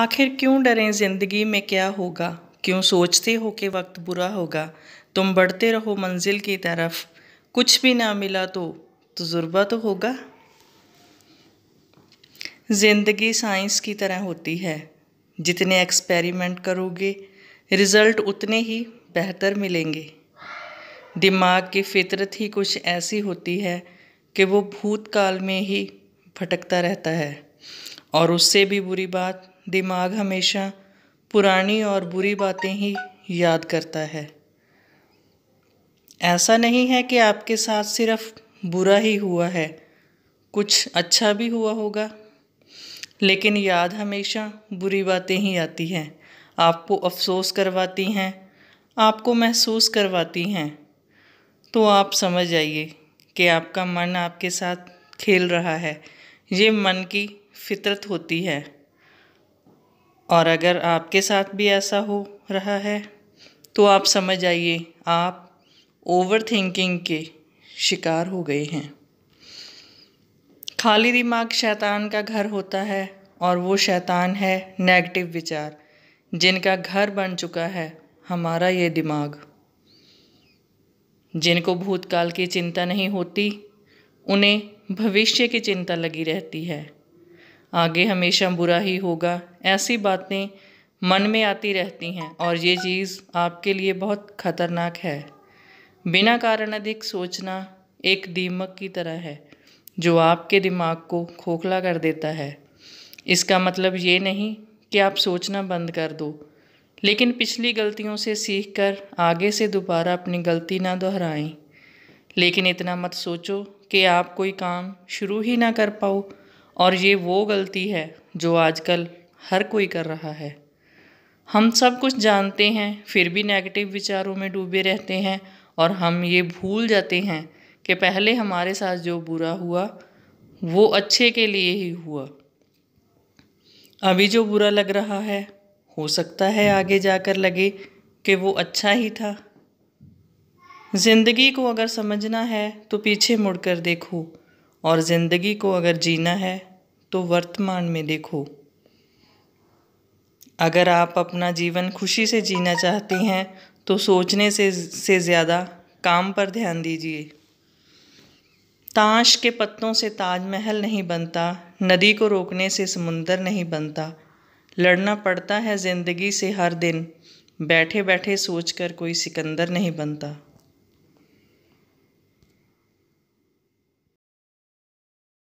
आखिर क्यों डरें ज़िंदगी में क्या होगा क्यों सोचते हो कि वक्त बुरा होगा तुम बढ़ते रहो मंजिल की तरफ कुछ भी ना मिला तो तजुर्बा तो होगा ज़िंदगी साइंस की तरह होती है जितने एक्सपेरिमेंट करोगे रिज़ल्ट उतने ही बेहतर मिलेंगे दिमाग की फितरत ही कुछ ऐसी होती है कि वो भूतकाल में ही भटकता रहता है और उससे भी बुरी बात दिमाग हमेशा पुरानी और बुरी बातें ही याद करता है ऐसा नहीं है कि आपके साथ सिर्फ बुरा ही हुआ है कुछ अच्छा भी हुआ होगा लेकिन याद हमेशा बुरी बातें ही आती हैं आपको अफसोस करवाती हैं आपको महसूस करवाती हैं तो आप समझ जाइए कि आपका मन आपके साथ खेल रहा है ये मन की फितरत होती है और अगर आपके साथ भी ऐसा हो रहा है तो आप समझ आइए आप ओवर थिंकिंग के शिकार हो गए हैं खाली दिमाग शैतान का घर होता है और वो शैतान है नेगेटिव विचार जिनका घर बन चुका है हमारा ये दिमाग जिनको भूतकाल की चिंता नहीं होती उन्हें भविष्य की चिंता लगी रहती है आगे हमेशा बुरा ही होगा ऐसी बातें मन में आती रहती हैं और ये चीज़ आपके लिए बहुत ख़तरनाक है बिना कारण अधिक सोचना एक दीमक की तरह है जो आपके दिमाग को खोखला कर देता है इसका मतलब ये नहीं कि आप सोचना बंद कर दो लेकिन पिछली गलतियों से सीख कर आगे से दोबारा अपनी गलती ना दोहराएं लेकिन इतना मत सोचो कि आप कोई काम शुरू ही ना कर पाओ और ये वो गलती है जो आजकल हर कोई कर रहा है हम सब कुछ जानते हैं फिर भी नेगेटिव विचारों में डूबे रहते हैं और हम ये भूल जाते हैं कि पहले हमारे साथ जो बुरा हुआ वो अच्छे के लिए ही हुआ अभी जो बुरा लग रहा है हो सकता है आगे जाकर लगे कि वो अच्छा ही था ज़िंदगी को अगर समझना है तो पीछे मुड़कर देखो और ज़िंदगी को अगर जीना है तो वर्तमान में देखो अगर आप अपना जीवन खुशी से जीना चाहते हैं तो सोचने से से ज़्यादा काम पर ध्यान दीजिए ताश के पत्तों से ताजमहल नहीं बनता नदी को रोकने से समुंदर नहीं बनता लड़ना पड़ता है ज़िंदगी से हर दिन बैठे बैठे सोचकर कोई सिकंदर नहीं बनता